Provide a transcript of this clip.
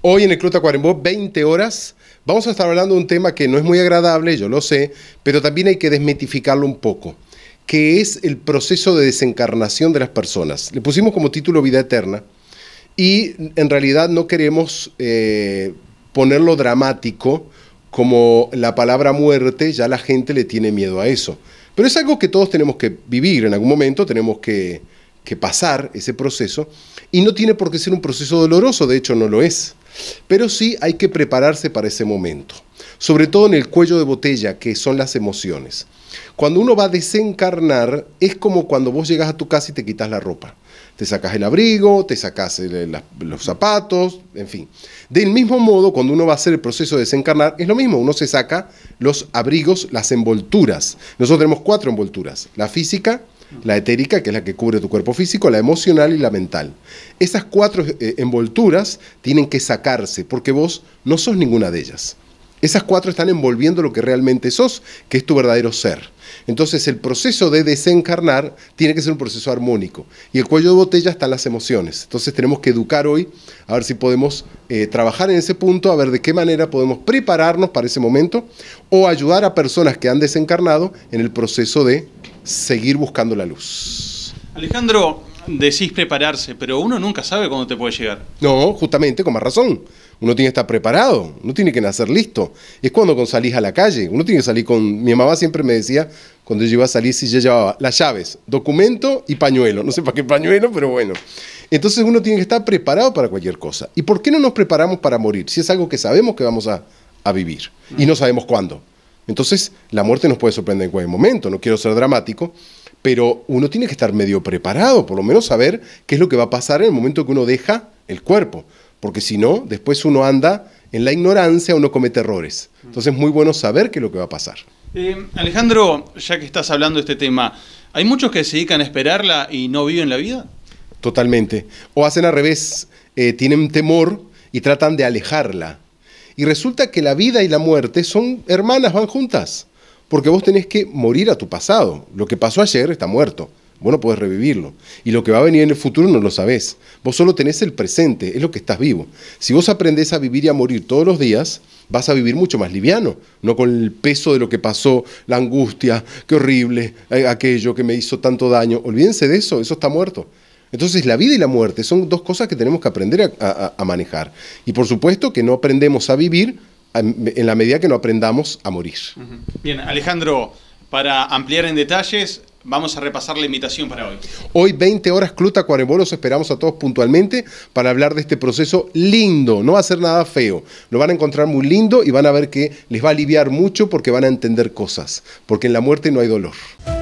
Hoy en el Club Tacuarembó, 20 horas, vamos a estar hablando de un tema que no es muy agradable, yo lo sé, pero también hay que desmitificarlo un poco, que es el proceso de desencarnación de las personas. Le pusimos como título Vida Eterna y en realidad no queremos eh, ponerlo dramático como la palabra muerte, ya la gente le tiene miedo a eso. Pero es algo que todos tenemos que vivir en algún momento, tenemos que pasar ese proceso y no tiene por qué ser un proceso doloroso, de hecho no lo es. Pero sí hay que prepararse para ese momento, sobre todo en el cuello de botella, que son las emociones. Cuando uno va a desencarnar, es como cuando vos llegas a tu casa y te quitas la ropa. Te sacas el abrigo, te sacas los zapatos, en fin. Del mismo modo, cuando uno va a hacer el proceso de desencarnar, es lo mismo, uno se saca los abrigos, las envolturas. Nosotros tenemos cuatro envolturas, la física, la etérica, que es la que cubre tu cuerpo físico, la emocional y la mental. Esas cuatro eh, envolturas tienen que sacarse porque vos no sos ninguna de ellas. Esas cuatro están envolviendo lo que realmente sos, que es tu verdadero ser. Entonces el proceso de desencarnar tiene que ser un proceso armónico. Y el cuello de botella están las emociones. Entonces tenemos que educar hoy a ver si podemos eh, trabajar en ese punto, a ver de qué manera podemos prepararnos para ese momento o ayudar a personas que han desencarnado en el proceso de seguir buscando la luz. Alejandro, decís prepararse, pero uno nunca sabe cuándo te puede llegar. No, justamente, con más razón. Uno tiene que estar preparado, uno tiene que nacer listo. Es cuando salís a la calle, uno tiene que salir con... Mi mamá siempre me decía, cuando yo iba a salir, si llevaba las llaves, documento y pañuelo. No sé para qué pañuelo, pero bueno. Entonces uno tiene que estar preparado para cualquier cosa. ¿Y por qué no nos preparamos para morir? Si es algo que sabemos que vamos a vivir y no sabemos cuándo. Entonces, la muerte nos puede sorprender en cualquier momento, no quiero ser dramático, pero uno tiene que estar medio preparado, por lo menos saber qué es lo que va a pasar en el momento que uno deja el cuerpo, porque si no, después uno anda en la ignorancia, uno comete errores. Entonces, es muy bueno saber qué es lo que va a pasar. Eh, Alejandro, ya que estás hablando de este tema, ¿hay muchos que se dedican a esperarla y no viven la vida? Totalmente. O hacen al revés, eh, tienen temor y tratan de alejarla y resulta que la vida y la muerte son hermanas, van juntas. Porque vos tenés que morir a tu pasado. Lo que pasó ayer está muerto. Vos no podés revivirlo. Y lo que va a venir en el futuro no lo sabés. Vos solo tenés el presente, es lo que estás vivo. Si vos aprendés a vivir y a morir todos los días, vas a vivir mucho más liviano, no con el peso de lo que pasó, la angustia, qué horrible, eh, aquello que me hizo tanto daño. Olvídense de eso, eso está muerto. Entonces la vida y la muerte son dos cosas que tenemos que aprender a, manejar. Y por supuesto que no aprendemos a vivir en la medida que no aprendamos a morir. Bien, Alejandro, para ampliar en detalles, vamos a repasar la invitación para hoy. Hoy, 20 horas, Cluta Cuarembó, esperamos a todos puntualmente para hablar de este proceso lindo. No va a ser nada feo. Lo van a encontrar muy lindo y van a ver que les va a aliviar mucho porque van a entender cosas. Porque en la muerte no hay dolor.